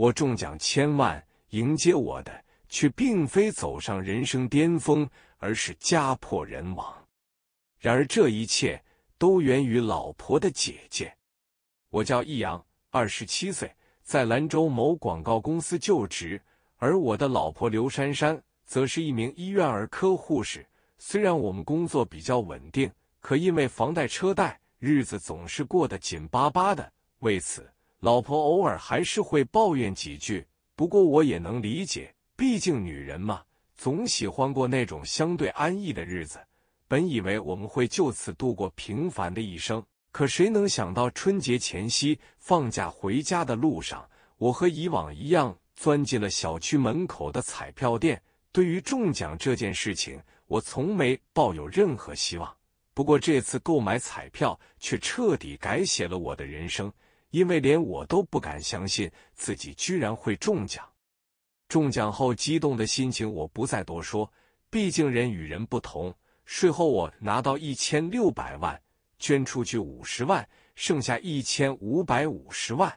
我中奖千万，迎接我的却并非走上人生巅峰，而是家破人亡。然而这一切都源于老婆的姐姐。我叫易阳，二十七岁，在兰州某广告公司就职，而我的老婆刘珊珊则是一名医院儿科护士。虽然我们工作比较稳定，可因为房贷车贷，日子总是过得紧巴巴的。为此，老婆偶尔还是会抱怨几句，不过我也能理解，毕竟女人嘛，总喜欢过那种相对安逸的日子。本以为我们会就此度过平凡的一生，可谁能想到春节前夕放假回家的路上，我和以往一样钻进了小区门口的彩票店。对于中奖这件事情，我从没抱有任何希望，不过这次购买彩票却彻底改写了我的人生。因为连我都不敢相信自己居然会中奖。中奖后激动的心情我不再多说，毕竟人与人不同。税后我拿到一千六百万，捐出去五十万，剩下一千五百五十万。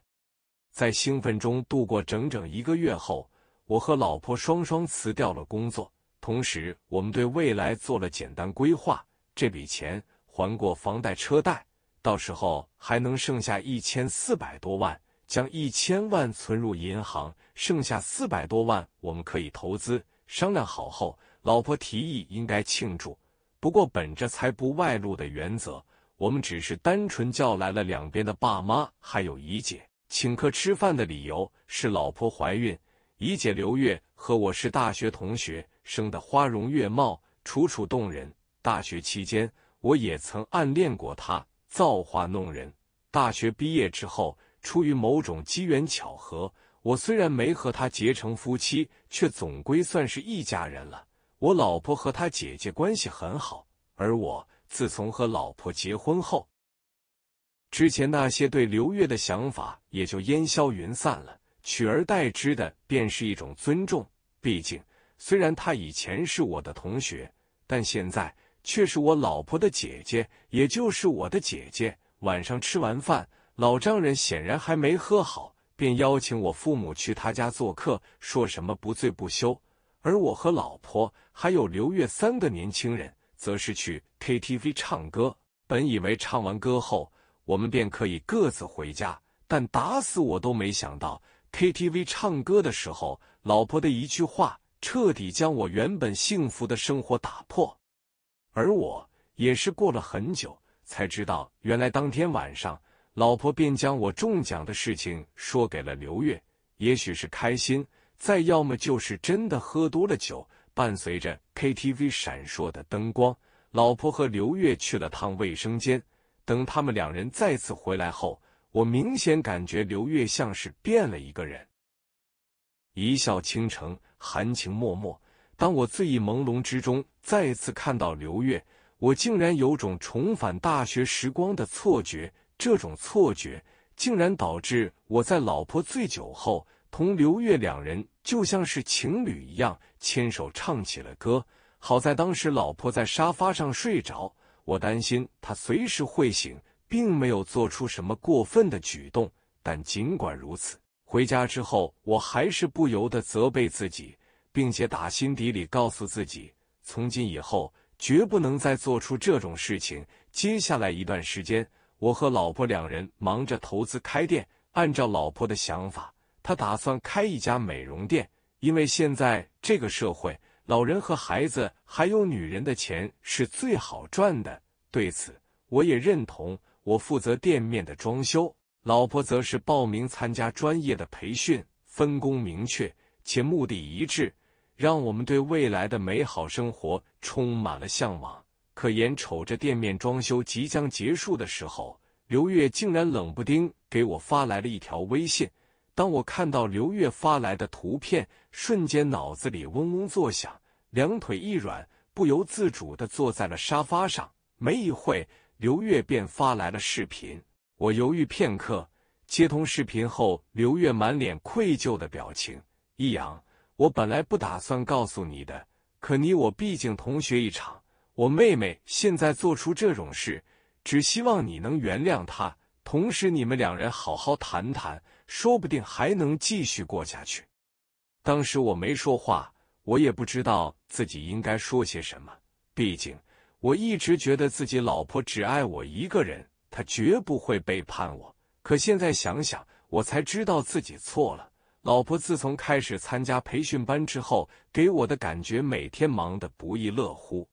在兴奋中度过整整一个月后，我和老婆双双辞掉了工作，同时我们对未来做了简单规划：这笔钱还过房贷、车贷。到时候还能剩下一千四百多万，将一千万存入银行，剩下四百多万我们可以投资。商量好后，老婆提议应该庆祝，不过本着财不外露的原则，我们只是单纯叫来了两边的爸妈还有姨姐，请客吃饭的理由是老婆怀孕。姨姐刘月和我是大学同学，生得花容月貌，楚楚动人。大学期间我也曾暗恋过她。造化弄人，大学毕业之后，出于某种机缘巧合，我虽然没和他结成夫妻，却总归算是一家人了。我老婆和他姐姐关系很好，而我自从和老婆结婚后，之前那些对刘月的想法也就烟消云散了，取而代之的便是一种尊重。毕竟，虽然他以前是我的同学，但现在。却是我老婆的姐姐，也就是我的姐姐。晚上吃完饭，老丈人显然还没喝好，便邀请我父母去他家做客，说什么不醉不休。而我和老婆还有刘月三个年轻人，则是去 KTV 唱歌。本以为唱完歌后，我们便可以各自回家，但打死我都没想到，KTV 唱歌的时候，老婆的一句话彻底将我原本幸福的生活打破。而我也是过了很久才知道，原来当天晚上，老婆便将我中奖的事情说给了刘月。也许是开心，再要么就是真的喝多了酒。伴随着 KTV 闪烁的灯光，老婆和刘月去了趟卫生间。等他们两人再次回来后，我明显感觉刘月像是变了一个人，一笑倾城，含情脉脉。当我醉意朦胧之中再次看到刘月，我竟然有种重返大学时光的错觉。这种错觉竟然导致我在老婆醉酒后，同刘月两人就像是情侣一样牵手唱起了歌。好在当时老婆在沙发上睡着，我担心她随时会醒，并没有做出什么过分的举动。但尽管如此，回家之后我还是不由得责备自己。并且打心底里告诉自己，从今以后绝不能再做出这种事情。接下来一段时间，我和老婆两人忙着投资开店。按照老婆的想法，她打算开一家美容店，因为现在这个社会，老人和孩子还有女人的钱是最好赚的。对此，我也认同。我负责店面的装修，老婆则是报名参加专业的培训，分工明确且目的一致。让我们对未来的美好生活充满了向往。可眼瞅着店面装修即将结束的时候，刘月竟然冷不丁给我发来了一条微信。当我看到刘月发来的图片，瞬间脑子里嗡嗡作响，两腿一软，不由自主的坐在了沙发上。没一会，刘月便发来了视频。我犹豫片刻，接通视频后，刘月满脸愧疚的表情，易阳。我本来不打算告诉你的，可你我毕竟同学一场。我妹妹现在做出这种事，只希望你能原谅她，同时你们两人好好谈谈，说不定还能继续过下去。当时我没说话，我也不知道自己应该说些什么。毕竟我一直觉得自己老婆只爱我一个人，她绝不会背叛我。可现在想想，我才知道自己错了。老婆自从开始参加培训班之后，给我的感觉每天忙得不亦乐乎。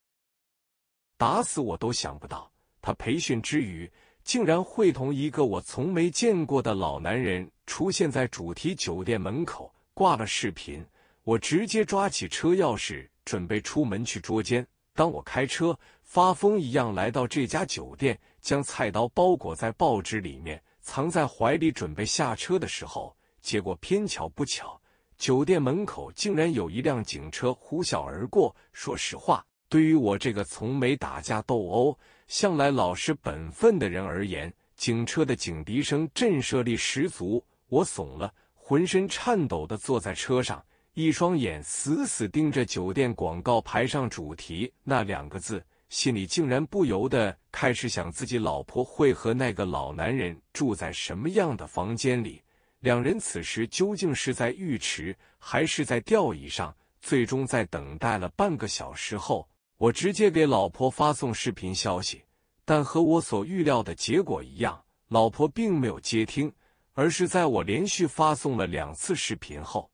打死我都想不到，他培训之余竟然会同一个我从没见过的老男人出现在主题酒店门口，挂了视频。我直接抓起车钥匙，准备出门去捉奸。当我开车发疯一样来到这家酒店，将菜刀包裹在报纸里面藏在怀里，准备下车的时候。结果偏巧不巧，酒店门口竟然有一辆警车呼啸而过。说实话，对于我这个从没打架斗殴、向来老实本分的人而言，警车的警笛声震慑力十足，我怂了，浑身颤抖的坐在车上，一双眼死死盯着酒店广告牌上主题那两个字，心里竟然不由得开始想：自己老婆会和那个老男人住在什么样的房间里？两人此时究竟是在浴池还是在吊椅上？最终在等待了半个小时后，我直接给老婆发送视频消息，但和我所预料的结果一样，老婆并没有接听，而是在我连续发送了两次视频后，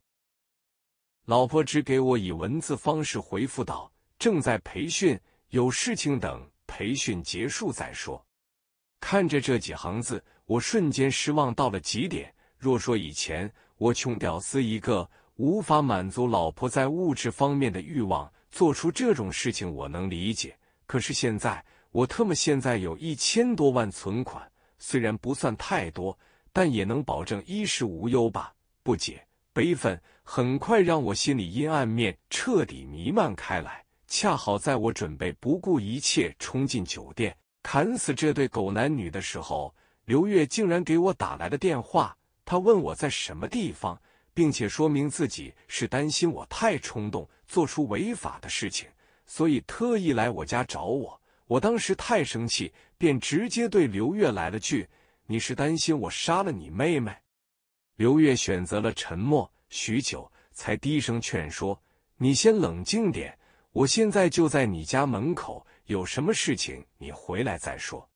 老婆只给我以文字方式回复道：“正在培训，有事情等培训结束再说。”看着这几行字，我瞬间失望到了极点。若说以前我穷屌丝一个，无法满足老婆在物质方面的欲望，做出这种事情我能理解。可是现在我特么现在有一千多万存款，虽然不算太多，但也能保证衣食无忧吧？不解、悲愤，很快让我心里阴暗面彻底弥漫开来。恰好在我准备不顾一切冲进酒店砍死这对狗男女的时候，刘月竟然给我打来了电话。他问我在什么地方，并且说明自己是担心我太冲动，做出违法的事情，所以特意来我家找我。我当时太生气，便直接对刘月来了句：“你是担心我杀了你妹妹？”刘月选择了沉默，许久才低声劝说：“你先冷静点，我现在就在你家门口，有什么事情你回来再说。”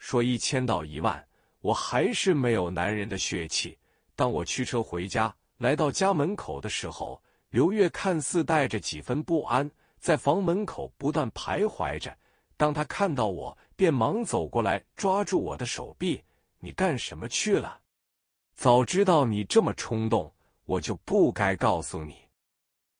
说一千道一万。我还是没有男人的血气。当我驱车回家，来到家门口的时候，刘月看似带着几分不安，在房门口不断徘徊着。当他看到我，便忙走过来，抓住我的手臂：“你干什么去了？早知道你这么冲动，我就不该告诉你。”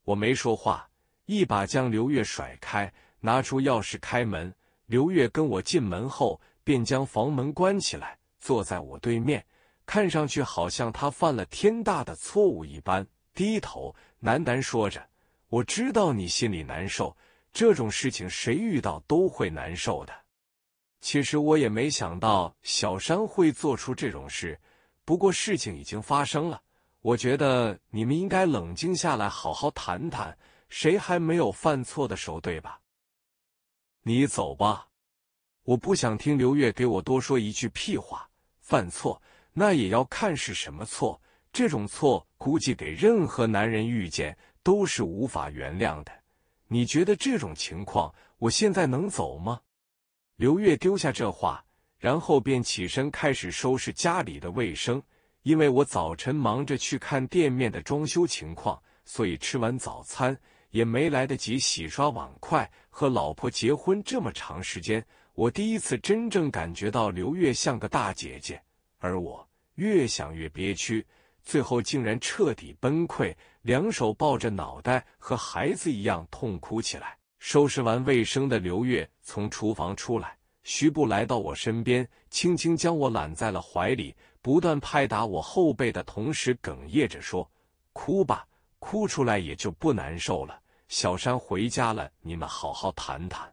我没说话，一把将刘月甩开，拿出钥匙开门。刘月跟我进门后，便将房门关起来。坐在我对面，看上去好像他犯了天大的错误一般，低头喃喃说着：“我知道你心里难受，这种事情谁遇到都会难受的。其实我也没想到小山会做出这种事，不过事情已经发生了，我觉得你们应该冷静下来，好好谈谈。谁还没有犯错的，时候，对吧？你走吧，我不想听刘月给我多说一句屁话。”犯错，那也要看是什么错。这种错估计给任何男人遇见都是无法原谅的。你觉得这种情况，我现在能走吗？刘月丢下这话，然后便起身开始收拾家里的卫生。因为我早晨忙着去看店面的装修情况，所以吃完早餐也没来得及洗刷碗筷。和老婆结婚这么长时间。我第一次真正感觉到刘月像个大姐姐，而我越想越憋屈，最后竟然彻底崩溃，两手抱着脑袋，和孩子一样痛哭起来。收拾完卫生的刘月从厨房出来，徐步来到我身边，轻轻将我揽在了怀里，不断拍打我后背的同时哽咽着说：“哭吧，哭出来也就不难受了。小山回家了，你们好好谈谈。”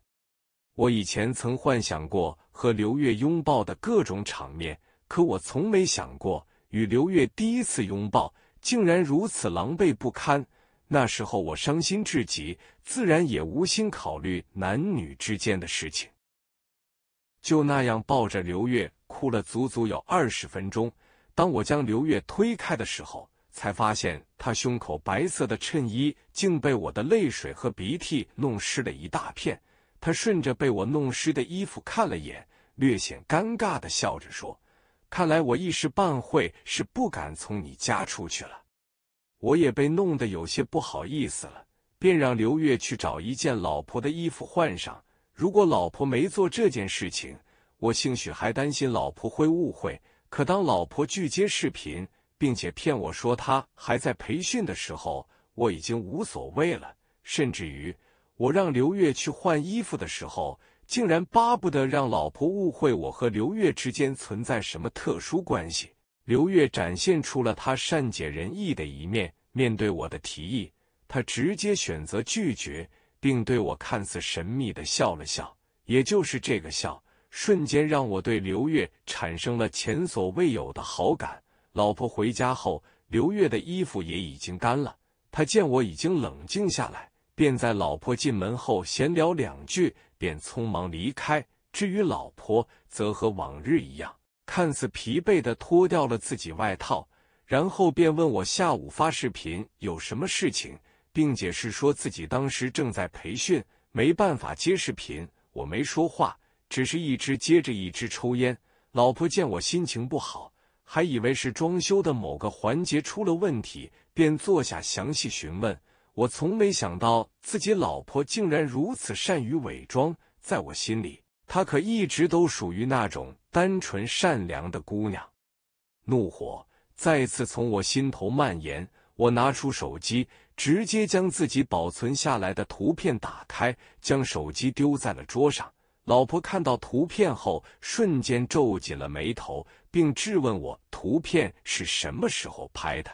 我以前曾幻想过和刘月拥抱的各种场面，可我从没想过与刘月第一次拥抱竟然如此狼狈不堪。那时候我伤心至极，自然也无心考虑男女之间的事情，就那样抱着刘月哭了足足有二十分钟。当我将刘月推开的时候，才发现她胸口白色的衬衣竟被我的泪水和鼻涕弄湿了一大片。他顺着被我弄湿的衣服看了眼，略显尴尬地笑着说：“看来我一时半会是不敢从你家出去了。”我也被弄得有些不好意思了，便让刘月去找一件老婆的衣服换上。如果老婆没做这件事情，我兴许还担心老婆会误会。可当老婆拒接视频，并且骗我说她还在培训的时候，我已经无所谓了，甚至于。我让刘月去换衣服的时候，竟然巴不得让老婆误会我和刘月之间存在什么特殊关系。刘月展现出了他善解人意的一面，面对我的提议，他直接选择拒绝，并对我看似神秘的笑了笑。也就是这个笑，瞬间让我对刘月产生了前所未有的好感。老婆回家后，刘月的衣服也已经干了。他见我已经冷静下来。便在老婆进门后闲聊两句，便匆忙离开。至于老婆，则和往日一样，看似疲惫地脱掉了自己外套，然后便问我下午发视频有什么事情，并解释说自己当时正在培训，没办法接视频。我没说话，只是一支接着一支抽烟。老婆见我心情不好，还以为是装修的某个环节出了问题，便坐下详细询问。我从没想到自己老婆竟然如此善于伪装，在我心里，她可一直都属于那种单纯善良的姑娘。怒火再次从我心头蔓延，我拿出手机，直接将自己保存下来的图片打开，将手机丢在了桌上。老婆看到图片后，瞬间皱紧了眉头，并质问我：“图片是什么时候拍的？”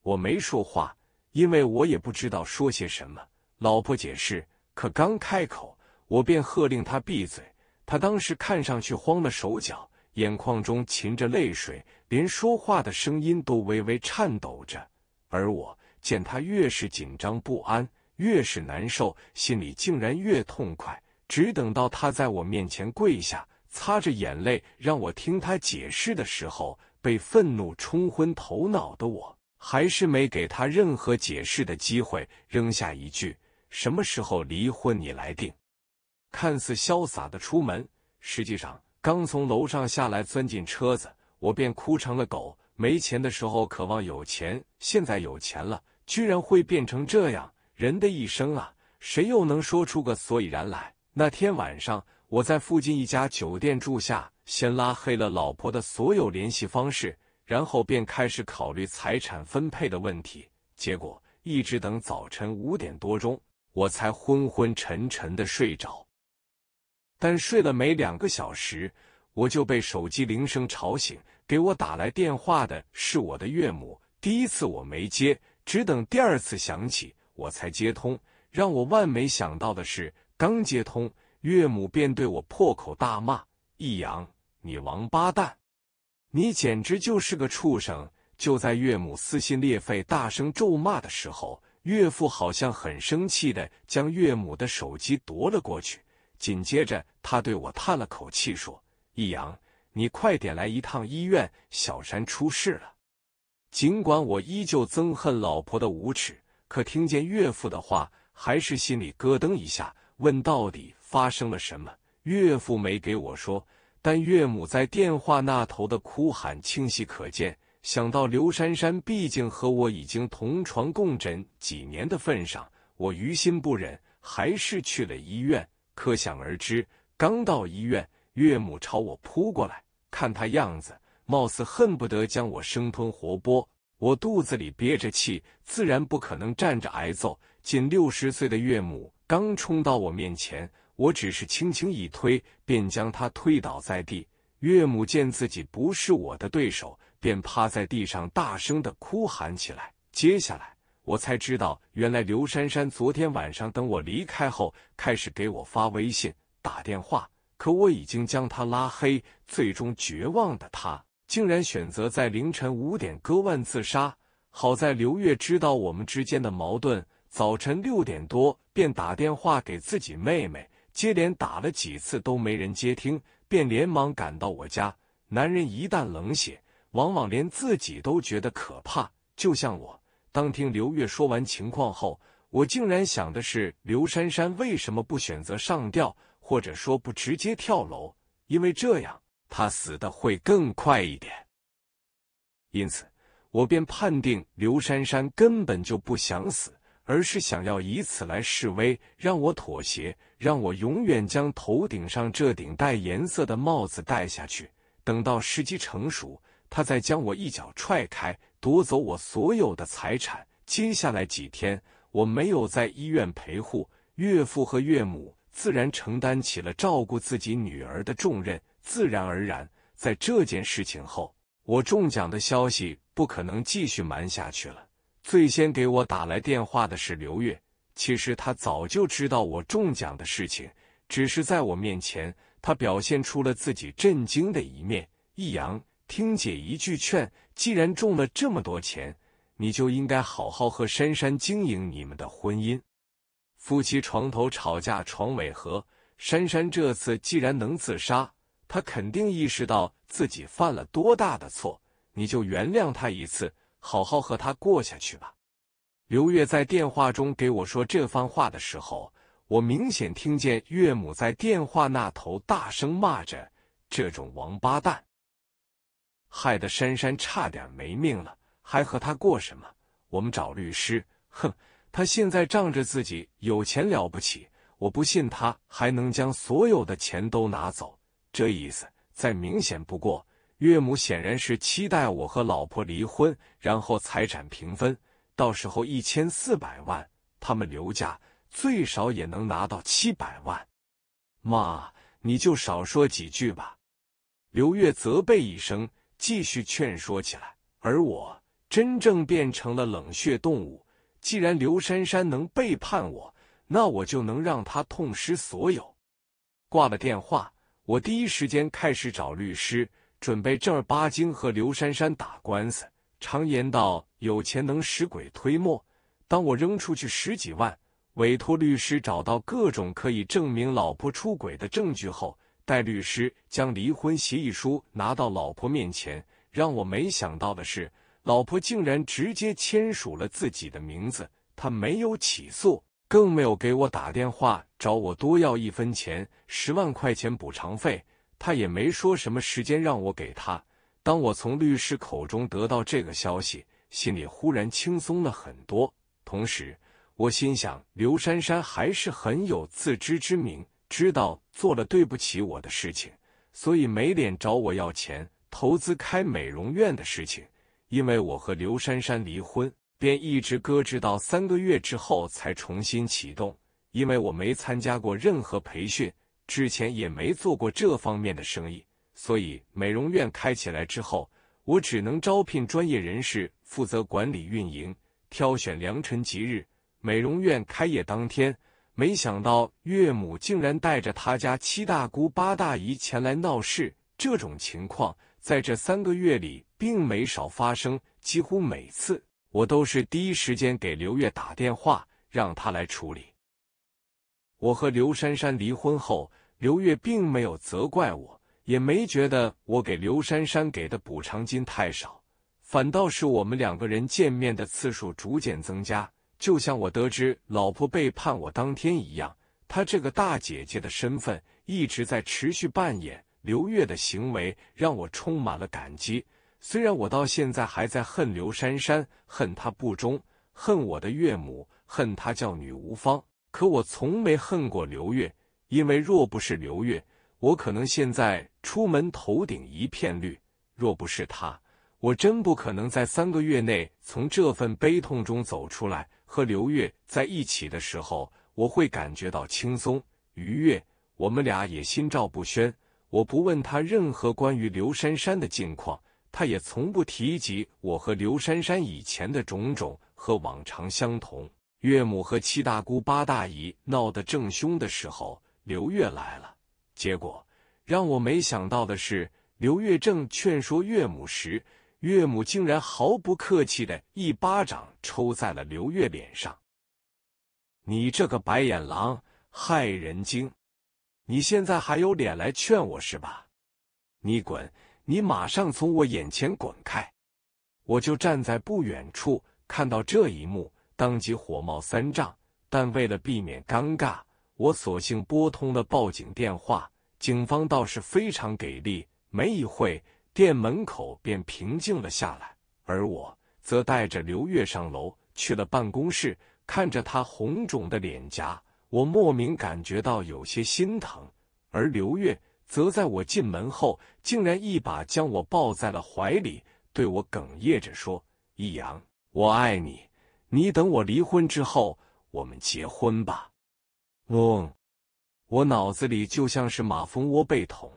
我没说话。因为我也不知道说些什么，老婆解释，可刚开口，我便喝令他闭嘴。他当时看上去慌了手脚，眼眶中噙着泪水，连说话的声音都微微颤抖着。而我见他越是紧张不安，越是难受，心里竟然越痛快。只等到他在我面前跪下，擦着眼泪让我听他解释的时候，被愤怒冲昏头脑的我。还是没给他任何解释的机会，扔下一句：“什么时候离婚你来定。”看似潇洒的出门，实际上刚从楼上下来，钻进车子，我便哭成了狗。没钱的时候渴望有钱，现在有钱了，居然会变成这样。人的一生啊，谁又能说出个所以然来？那天晚上，我在附近一家酒店住下，先拉黑了老婆的所有联系方式。然后便开始考虑财产分配的问题，结果一直等早晨五点多钟，我才昏昏沉沉的睡着。但睡了没两个小时，我就被手机铃声吵醒。给我打来电话的是我的岳母。第一次我没接，只等第二次响起，我才接通。让我万没想到的是，刚接通，岳母便对我破口大骂：“易阳，你王八蛋！”你简直就是个畜生！就在岳母撕心裂肺、大声咒骂的时候，岳父好像很生气的将岳母的手机夺了过去。紧接着，他对我叹了口气说：“易阳，你快点来一趟医院，小山出事了。”尽管我依旧憎恨老婆的无耻，可听见岳父的话，还是心里咯噔一下，问到底发生了什么。岳父没给我说。但岳母在电话那头的哭喊清晰可见。想到刘珊珊毕竟和我已经同床共枕几年的份上，我于心不忍，还是去了医院。可想而知，刚到医院，岳母朝我扑过来，看她样子，貌似恨不得将我生吞活剥。我肚子里憋着气，自然不可能站着挨揍。近六十岁的岳母刚冲到我面前。我只是轻轻一推，便将他推倒在地。岳母见自己不是我的对手，便趴在地上大声的哭喊起来。接下来，我才知道，原来刘珊珊昨天晚上等我离开后，开始给我发微信、打电话，可我已经将她拉黑。最终，绝望的她竟然选择在凌晨五点割腕自杀。好在刘月知道我们之间的矛盾，早晨六点多便打电话给自己妹妹。接连打了几次都没人接听，便连忙赶到我家。男人一旦冷血，往往连自己都觉得可怕。就像我，当听刘月说完情况后，我竟然想的是刘珊珊为什么不选择上吊，或者说不直接跳楼？因为这样她死的会更快一点。因此，我便判定刘珊珊根本就不想死。而是想要以此来示威，让我妥协，让我永远将头顶上这顶带颜色的帽子戴下去。等到时机成熟，他再将我一脚踹开，夺走我所有的财产。接下来几天，我没有在医院陪护，岳父和岳母自然承担起了照顾自己女儿的重任。自然而然，在这件事情后，我中奖的消息不可能继续瞒下去了。最先给我打来电话的是刘月，其实他早就知道我中奖的事情，只是在我面前，他表现出了自己震惊的一面。易阳，听姐一句劝，既然中了这么多钱，你就应该好好和珊珊经营你们的婚姻。夫妻床头吵架，床尾和。珊珊这次既然能自杀，她肯定意识到自己犯了多大的错，你就原谅她一次。好好和他过下去吧。刘月在电话中给我说这番话的时候，我明显听见岳母在电话那头大声骂着：“这种王八蛋，害得珊珊差点没命了，还和他过什么？我们找律师！哼，他现在仗着自己有钱了不起，我不信他还能将所有的钱都拿走，这意思再明显不过。”岳母显然是期待我和老婆离婚，然后财产平分。到时候一千四百万，他们刘家最少也能拿到七百万。妈，你就少说几句吧。刘月责备一声，继续劝说起来。而我真正变成了冷血动物。既然刘珊珊能背叛我，那我就能让她痛失所有。挂了电话，我第一时间开始找律师。准备正儿八经和刘珊珊打官司。常言道，有钱能使鬼推磨。当我扔出去十几万，委托律师找到各种可以证明老婆出轨的证据后，戴律师将离婚协议书拿到老婆面前。让我没想到的是，老婆竟然直接签署了自己的名字。他没有起诉，更没有给我打电话找我多要一分钱，十万块钱补偿费。他也没说什么时间让我给他。当我从律师口中得到这个消息，心里忽然轻松了很多。同时，我心想，刘珊珊还是很有自知之明，知道做了对不起我的事情，所以没脸找我要钱。投资开美容院的事情，因为我和刘珊珊离婚，便一直搁置到三个月之后才重新启动。因为我没参加过任何培训。之前也没做过这方面的生意，所以美容院开起来之后，我只能招聘专业人士负责管理运营，挑选良辰吉日。美容院开业当天，没想到岳母竟然带着他家七大姑八大姨前来闹事。这种情况在这三个月里并没少发生，几乎每次我都是第一时间给刘月打电话，让他来处理。我和刘珊珊离婚后，刘月并没有责怪我，也没觉得我给刘珊珊给的补偿金太少，反倒是我们两个人见面的次数逐渐增加。就像我得知老婆背叛我当天一样，她这个大姐姐的身份一直在持续扮演。刘月的行为让我充满了感激，虽然我到现在还在恨刘珊珊，恨她不忠，恨我的岳母，恨她教女无方。可我从没恨过刘月，因为若不是刘月，我可能现在出门头顶一片绿；若不是他，我真不可能在三个月内从这份悲痛中走出来。和刘月在一起的时候，我会感觉到轻松愉悦。我们俩也心照不宣，我不问他任何关于刘珊珊的近况，他也从不提及我和刘珊珊以前的种种，和往常相同。岳母和七大姑八大姨闹得正凶的时候，刘月来了。结果让我没想到的是，刘月正劝说岳母时，岳母竟然毫不客气的一巴掌抽在了刘月脸上。“你这个白眼狼，害人精！你现在还有脸来劝我，是吧？你滚！你马上从我眼前滚开！”我就站在不远处，看到这一幕。当即火冒三丈，但为了避免尴尬，我索性拨通了报警电话。警方倒是非常给力，没一会，店门口便平静了下来，而我则带着刘月上楼去了办公室。看着他红肿的脸颊，我莫名感觉到有些心疼。而刘月则在我进门后，竟然一把将我抱在了怀里，对我哽咽着说：“易阳，我爱你。”你等我离婚之后，我们结婚吧。嗯，我脑子里就像是马蜂窝被捅。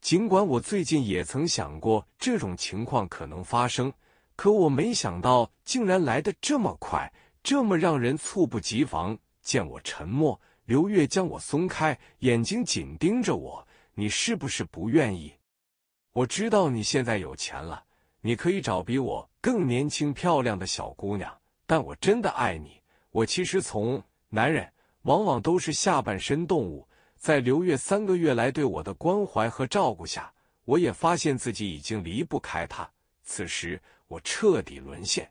尽管我最近也曾想过这种情况可能发生，可我没想到竟然来得这么快，这么让人猝不及防。见我沉默，刘月将我松开，眼睛紧盯着我：“你是不是不愿意？我知道你现在有钱了，你可以找比我更年轻漂亮的小姑娘。”但我真的爱你。我其实从男人往往都是下半身动物。在刘月三个月来对我的关怀和照顾下，我也发现自己已经离不开他。此时我彻底沦陷。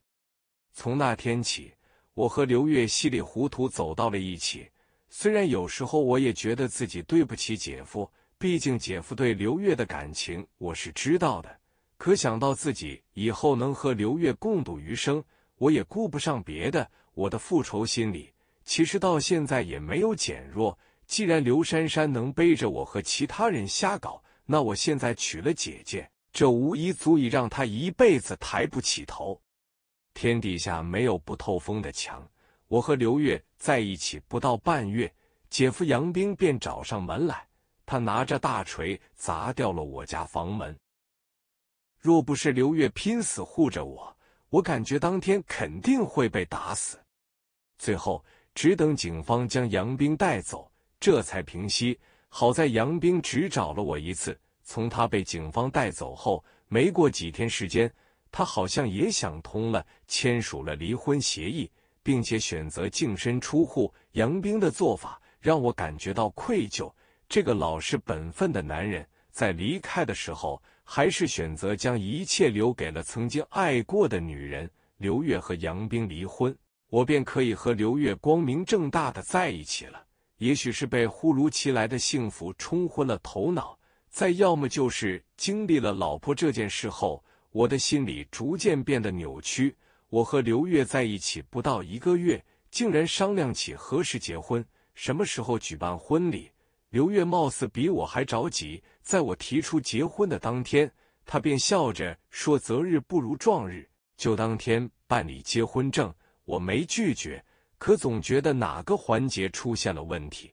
从那天起，我和刘月稀里糊涂走到了一起。虽然有时候我也觉得自己对不起姐夫，毕竟姐夫对刘月的感情我是知道的。可想到自己以后能和刘月共度余生，我也顾不上别的，我的复仇心理其实到现在也没有减弱。既然刘珊珊能背着我和其他人瞎搞，那我现在娶了姐姐，这无疑足以让她一辈子抬不起头。天底下没有不透风的墙，我和刘月在一起不到半月，姐夫杨兵便找上门来，他拿着大锤砸掉了我家房门。若不是刘月拼死护着我。我感觉当天肯定会被打死，最后只等警方将杨兵带走，这才平息。好在杨兵只找了我一次，从他被警方带走后，没过几天时间，他好像也想通了，签署了离婚协议，并且选择净身出户。杨兵的做法让我感觉到愧疚，这个老实本分的男人在离开的时候。还是选择将一切留给了曾经爱过的女人。刘月和杨冰离婚，我便可以和刘月光明正大的在一起了。也许是被忽如其来的幸福冲昏了头脑，在要么就是经历了老婆这件事后，我的心里逐渐变得扭曲。我和刘月在一起不到一个月，竟然商量起何时结婚，什么时候举办婚礼。刘月貌似比我还着急。在我提出结婚的当天，他便笑着说：“择日不如撞日，就当天办理结婚证。”我没拒绝，可总觉得哪个环节出现了问题。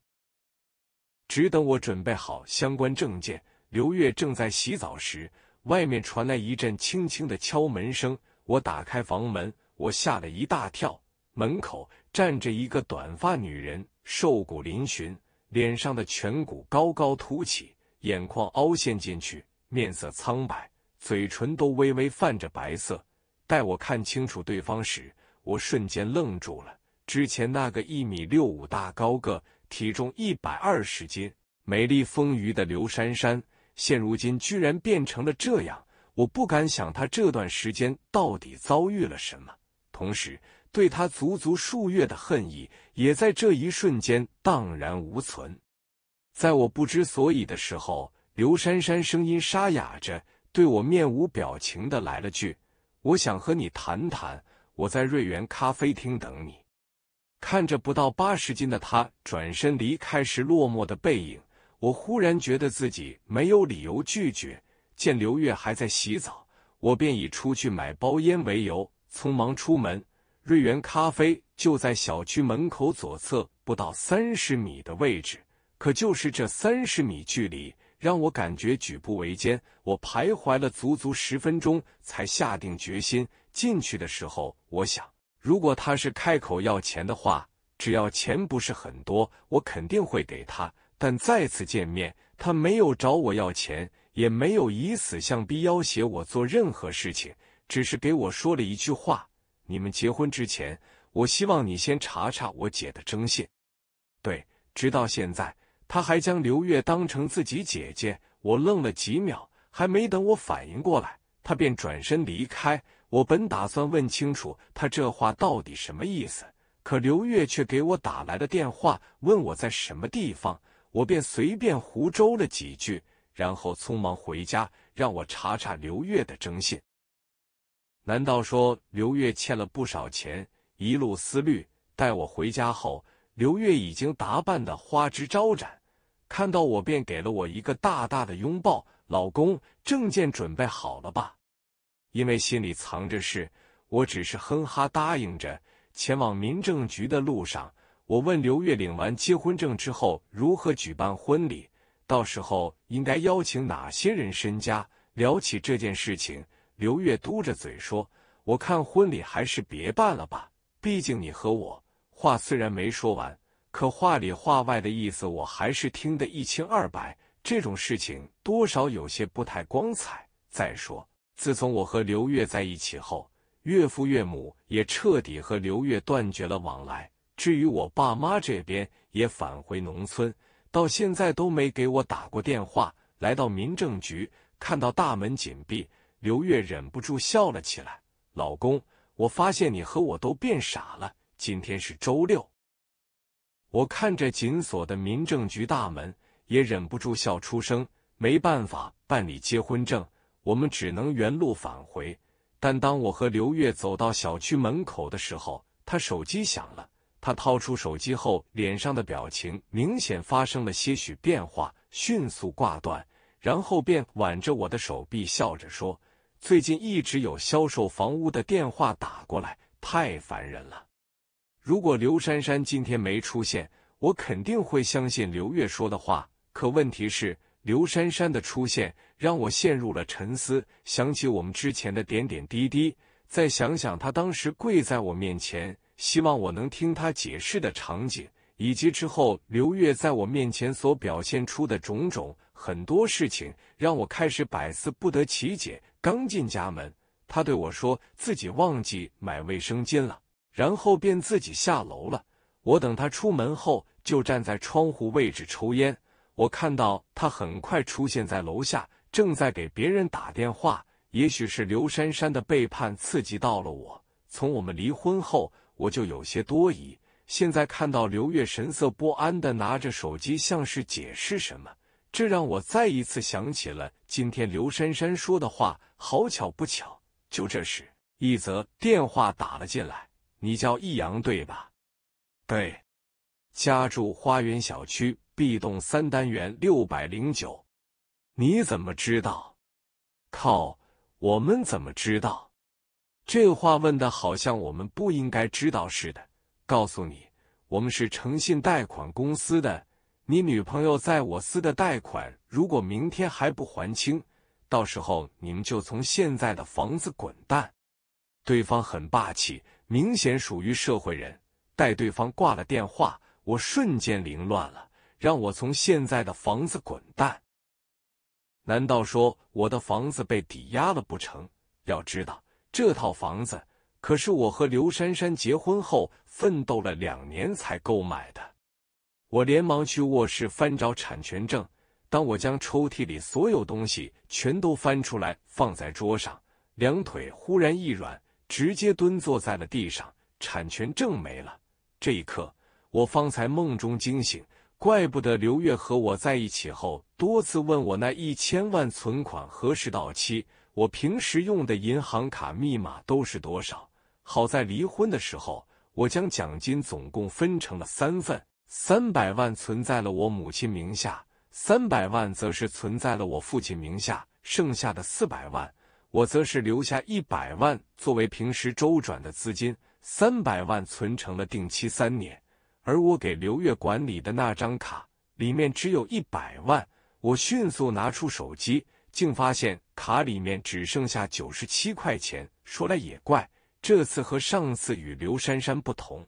只等我准备好相关证件，刘月正在洗澡时，外面传来一阵轻轻的敲门声。我打开房门，我吓了一大跳，门口站着一个短发女人，瘦骨嶙峋，脸上的颧骨高高凸起。眼眶凹陷进去，面色苍白，嘴唇都微微泛着白色。待我看清楚对方时，我瞬间愣住了。之前那个一米六五大高个，体重一百二十斤，美丽丰腴的刘珊珊，现如今居然变成了这样！我不敢想她这段时间到底遭遇了什么，同时对她足足数月的恨意也在这一瞬间荡然无存。在我不知所以的时候，刘珊珊声音沙哑着，对我面无表情的来了句：“我想和你谈谈，我在瑞园咖啡厅等你。”看着不到八十斤的他转身离开时落寞的背影，我忽然觉得自己没有理由拒绝。见刘月还在洗澡，我便以出去买包烟为由，匆忙出门。瑞园咖啡就在小区门口左侧不到三十米的位置。可就是这三十米距离让我感觉举步维艰。我徘徊了足足十分钟，才下定决心进去。的时候，我想，如果他是开口要钱的话，只要钱不是很多，我肯定会给他。但再次见面，他没有找我要钱，也没有以死相逼要挟我做任何事情，只是给我说了一句话：“你们结婚之前，我希望你先查查我姐的征信。”对，直到现在。他还将刘月当成自己姐姐，我愣了几秒，还没等我反应过来，他便转身离开。我本打算问清楚他这话到底什么意思，可刘月却给我打来了电话，问我在什么地方。我便随便胡诌了几句，然后匆忙回家，让我查查刘月的征信。难道说刘月欠了不少钱？一路思虑，待我回家后，刘月已经打扮的花枝招展。看到我，便给了我一个大大的拥抱。老公，证件准备好了吧？因为心里藏着事，我只是哼哈答应着。前往民政局的路上，我问刘月，领完结婚证之后如何举办婚礼？到时候应该邀请哪些人？身家聊起这件事情，刘月嘟着嘴说：“我看婚礼还是别办了吧，毕竟你和我。”话虽然没说完。可话里话外的意思，我还是听得一清二白。这种事情多少有些不太光彩。再说，自从我和刘月在一起后，岳父岳母也彻底和刘月断绝了往来。至于我爸妈这边，也返回农村，到现在都没给我打过电话。来到民政局，看到大门紧闭，刘月忍不住笑了起来：“老公，我发现你和我都变傻了。今天是周六。”我看着紧锁的民政局大门，也忍不住笑出声。没办法办理结婚证，我们只能原路返回。但当我和刘月走到小区门口的时候，他手机响了。他掏出手机后，脸上的表情明显发生了些许变化，迅速挂断，然后便挽着我的手臂笑着说：“最近一直有销售房屋的电话打过来，太烦人了。”如果刘珊珊今天没出现，我肯定会相信刘月说的话。可问题是，刘珊珊的出现让我陷入了沉思，想起我们之前的点点滴滴，再想想她当时跪在我面前，希望我能听她解释的场景，以及之后刘月在我面前所表现出的种种，很多事情让我开始百思不得其解。刚进家门，她对我说自己忘记买卫生巾了。然后便自己下楼了。我等他出门后，就站在窗户位置抽烟。我看到他很快出现在楼下，正在给别人打电话。也许是刘珊珊的背叛刺激到了我。从我们离婚后，我就有些多疑。现在看到刘月神色不安地拿着手机，像是解释什么，这让我再一次想起了今天刘珊珊说的话。好巧不巧，就这时，一则电话打了进来。你叫易阳对吧？对，家住花园小区 B 栋三单元六百零九。你怎么知道？靠，我们怎么知道？这话问的好像我们不应该知道似的。告诉你，我们是诚信贷款公司的，你女朋友在我司的贷款，如果明天还不还清，到时候你们就从现在的房子滚蛋。对方很霸气。明显属于社会人，待对方挂了电话，我瞬间凌乱了，让我从现在的房子滚蛋！难道说我的房子被抵押了不成？要知道这套房子可是我和刘珊珊结婚后奋斗了两年才购买的。我连忙去卧室翻找产权证，当我将抽屉里所有东西全都翻出来放在桌上，两腿忽然一软。直接蹲坐在了地上，产权证没了。这一刻，我方才梦中惊醒，怪不得刘月和我在一起后，多次问我那一千万存款何时到期，我平时用的银行卡密码都是多少。好在离婚的时候，我将奖金总共分成了三份，三百万存在了我母亲名下，三百万则是存在了我父亲名下，剩下的四百万。我则是留下一百万作为平时周转的资金，三百万存成了定期三年。而我给刘月管理的那张卡里面只有一百万，我迅速拿出手机，竟发现卡里面只剩下九十七块钱。说来也怪，这次和上次与刘珊珊不同，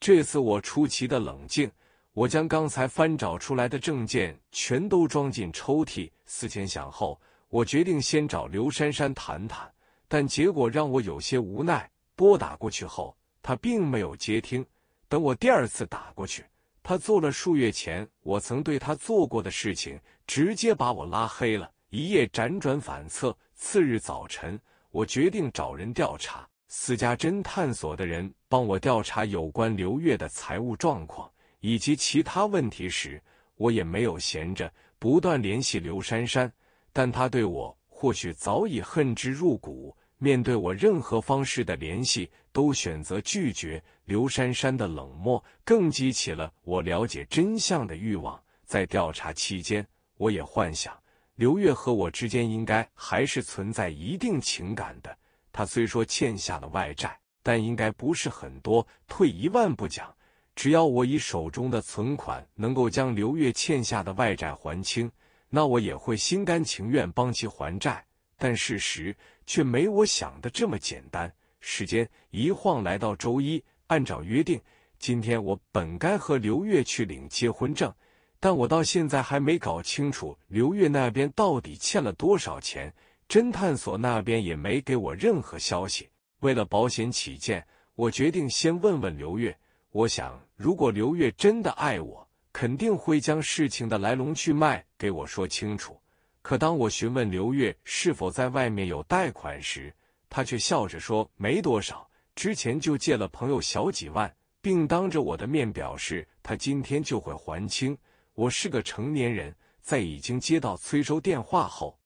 这次我出奇的冷静，我将刚才翻找出来的证件全都装进抽屉，思前想后。我决定先找刘珊珊谈谈，但结果让我有些无奈。拨打过去后，她并没有接听。等我第二次打过去，她做了数月前我曾对她做过的事情，直接把我拉黑了。一夜辗转反侧，次日早晨，我决定找人调查。私家侦探所的人帮我调查有关刘月的财务状况以及其他问题时，我也没有闲着，不断联系刘珊珊。但他对我或许早已恨之入骨，面对我任何方式的联系都选择拒绝。刘珊珊的冷漠更激起了我了解真相的欲望。在调查期间，我也幻想刘月和我之间应该还是存在一定情感的。他虽说欠下了外债，但应该不是很多。退一万步讲，只要我以手中的存款能够将刘月欠下的外债还清。那我也会心甘情愿帮其还债，但事实却没我想的这么简单。时间一晃来到周一，按照约定，今天我本该和刘月去领结婚证，但我到现在还没搞清楚刘月那边到底欠了多少钱，侦探所那边也没给我任何消息。为了保险起见，我决定先问问刘月。我想，如果刘月真的爱我。肯定会将事情的来龙去脉给我说清楚。可当我询问刘月是否在外面有贷款时，他却笑着说没多少，之前就借了朋友小几万，并当着我的面表示他今天就会还清。我是个成年人，在已经接到催收电话后，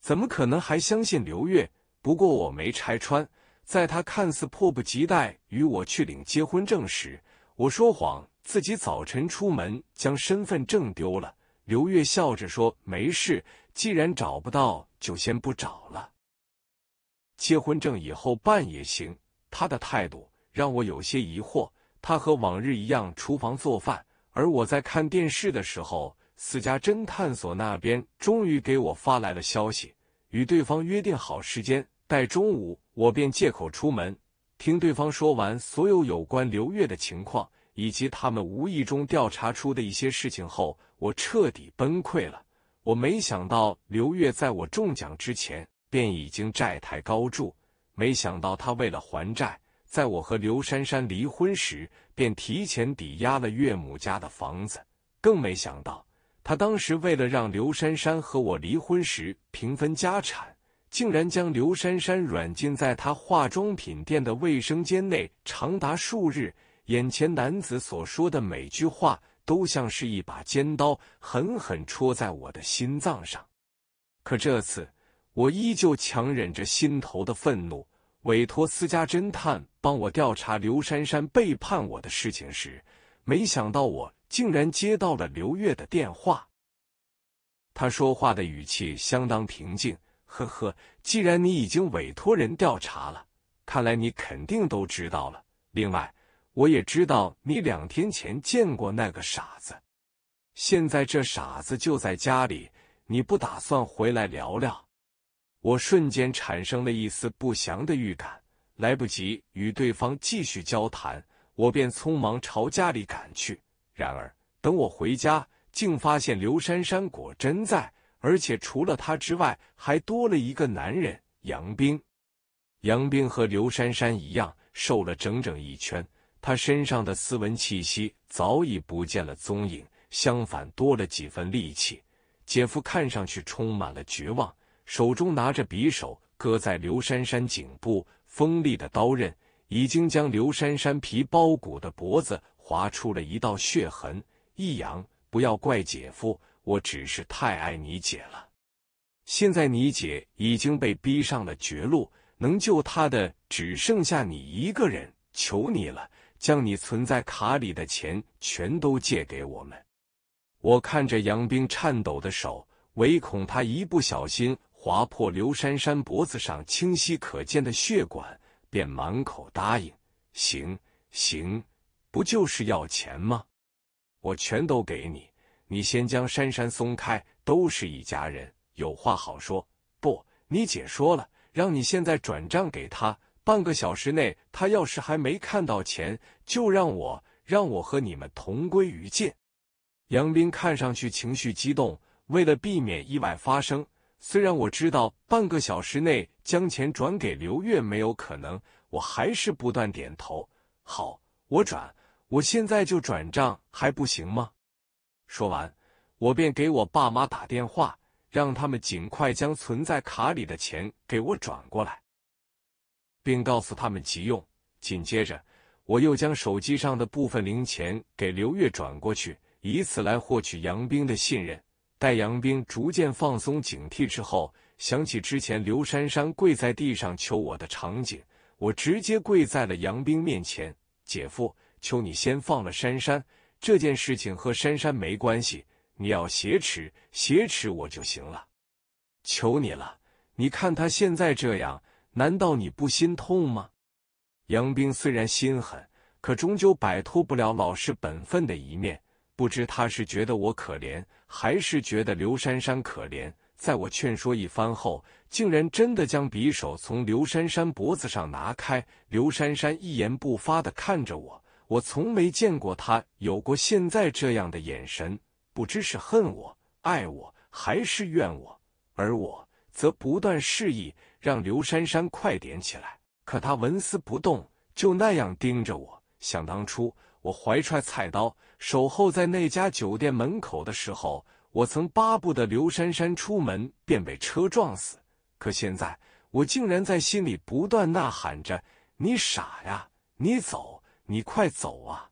怎么可能还相信刘月？不过我没拆穿。在他看似迫不及待与我去领结婚证时，我说谎。自己早晨出门将身份证丢了。刘月笑着说：“没事，既然找不到，就先不找了。结婚证以后办也行。”他的态度让我有些疑惑。他和往日一样，厨房做饭，而我在看电视的时候，私家侦探所那边终于给我发来了消息，与对方约定好时间。待中午，我便借口出门，听对方说完所有有关刘月的情况。以及他们无意中调查出的一些事情后，我彻底崩溃了。我没想到刘月在我中奖之前便已经债台高筑，没想到他为了还债，在我和刘珊珊离婚时便提前抵押了岳母家的房子，更没想到他当时为了让刘珊珊和我离婚时平分家产，竟然将刘珊珊软禁在他化妆品店的卫生间内长达数日。眼前男子所说的每句话都像是一把尖刀，狠狠戳在我的心脏上。可这次，我依旧强忍着心头的愤怒，委托私家侦探帮我调查刘珊珊背叛我的事情时，没想到我竟然接到了刘月的电话。他说话的语气相当平静：“呵呵，既然你已经委托人调查了，看来你肯定都知道了。另外。”我也知道你两天前见过那个傻子，现在这傻子就在家里，你不打算回来聊聊？我瞬间产生了一丝不祥的预感，来不及与对方继续交谈，我便匆忙朝家里赶去。然而，等我回家，竟发现刘珊珊果真在，而且除了她之外，还多了一个男人杨兵。杨兵和刘珊珊一样，瘦了整整一圈。他身上的斯文气息早已不见了踪影，相反多了几分戾气。姐夫看上去充满了绝望，手中拿着匕首，搁在刘珊珊颈部，锋利的刀刃已经将刘珊珊皮包骨的脖子划出了一道血痕。易阳，不要怪姐夫，我只是太爱你姐了。现在你姐已经被逼上了绝路，能救她的只剩下你一个人，求你了。将你存在卡里的钱全都借给我们。我看着杨兵颤抖的手，唯恐他一不小心划破刘珊珊脖子上清晰可见的血管，便满口答应：“行行，不就是要钱吗？我全都给你。你先将珊珊松开，都是一家人，有话好说。不，你姐说了，让你现在转账给她。”半个小时内，他要是还没看到钱，就让我让我和你们同归于尽。杨斌看上去情绪激动，为了避免意外发生，虽然我知道半个小时内将钱转给刘月没有可能，我还是不断点头。好，我转，我现在就转账，还不行吗？说完，我便给我爸妈打电话，让他们尽快将存在卡里的钱给我转过来。并告诉他们急用。紧接着，我又将手机上的部分零钱给刘月转过去，以此来获取杨兵的信任。待杨兵逐渐放松警惕之后，想起之前刘珊珊跪在地上求我的场景，我直接跪在了杨兵面前：“姐夫，求你先放了珊珊。这件事情和珊珊没关系，你要挟持，挟持我就行了。求你了，你看他现在这样。”难道你不心痛吗？杨兵虽然心狠，可终究摆脱不了老实本分的一面。不知他是觉得我可怜，还是觉得刘珊珊可怜。在我劝说一番后，竟然真的将匕首从刘珊珊脖子上拿开。刘珊珊一言不发的看着我，我从没见过她有过现在这样的眼神，不知是恨我、爱我，还是怨我。而我则不断示意。让刘珊珊快点起来，可她纹丝不动，就那样盯着我。想当初，我怀揣菜刀守候在那家酒店门口的时候，我曾巴不得刘珊珊出门便被车撞死。可现在，我竟然在心里不断呐喊着：“你傻呀，你走，你快走啊！”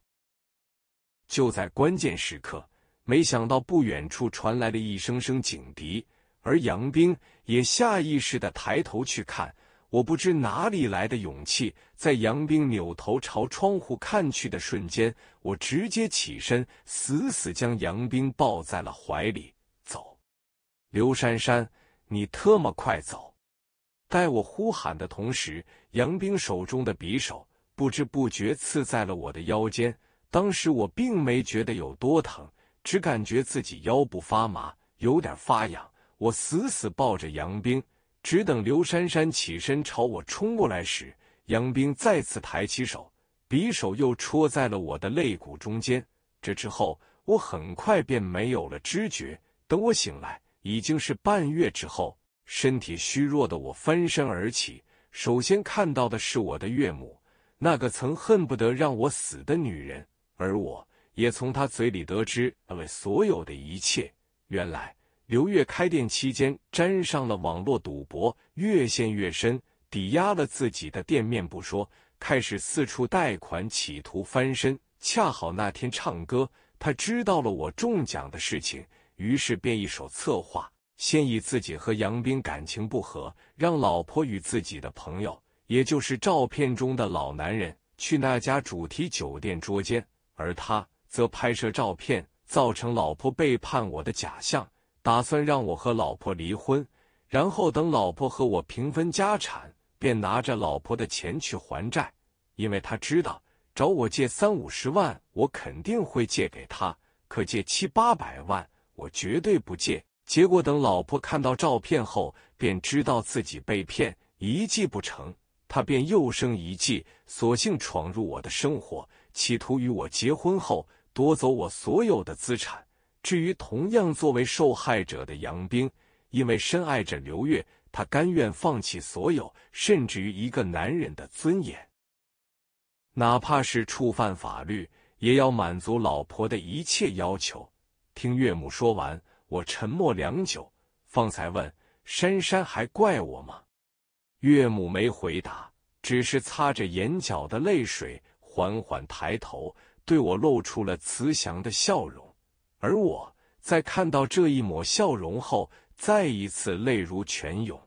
就在关键时刻，没想到不远处传来了一声声警笛。而杨兵也下意识的抬头去看，我不知哪里来的勇气，在杨兵扭头朝窗户看去的瞬间，我直接起身，死死将杨兵抱在了怀里。走，刘珊珊，你特么快走！待我呼喊的同时，杨兵手中的匕首不知不觉刺在了我的腰间。当时我并没觉得有多疼，只感觉自己腰部发麻，有点发痒。我死死抱着杨兵，只等刘珊珊起身朝我冲过来时，杨兵再次抬起手，匕首又戳在了我的肋骨中间。这之后，我很快便没有了知觉。等我醒来，已经是半月之后，身体虚弱的我翻身而起，首先看到的是我的岳母，那个曾恨不得让我死的女人，而我也从她嘴里得知了所有的一切。原来。刘越开店期间沾上了网络赌博，越陷越深，抵押了自己的店面不说，开始四处贷款，企图翻身。恰好那天唱歌，他知道了我中奖的事情，于是便一手策划，先以自己和杨斌感情不和，让老婆与自己的朋友，也就是照片中的老男人去那家主题酒店捉奸，而他则拍摄照片，造成老婆背叛我的假象。打算让我和老婆离婚，然后等老婆和我平分家产，便拿着老婆的钱去还债。因为他知道，找我借三五十万，我肯定会借给他；可借七八百万，我绝对不借。结果等老婆看到照片后，便知道自己被骗，一计不成，他便又生一计，索性闯入我的生活，企图与我结婚后夺走我所有的资产。至于同样作为受害者的杨冰，因为深爱着刘月，他甘愿放弃所有，甚至于一个男人的尊严，哪怕是触犯法律，也要满足老婆的一切要求。听岳母说完，我沉默良久，方才问：“珊珊还怪我吗？”岳母没回答，只是擦着眼角的泪水，缓缓抬头，对我露出了慈祥的笑容。而我在看到这一抹笑容后，再一次泪如泉涌。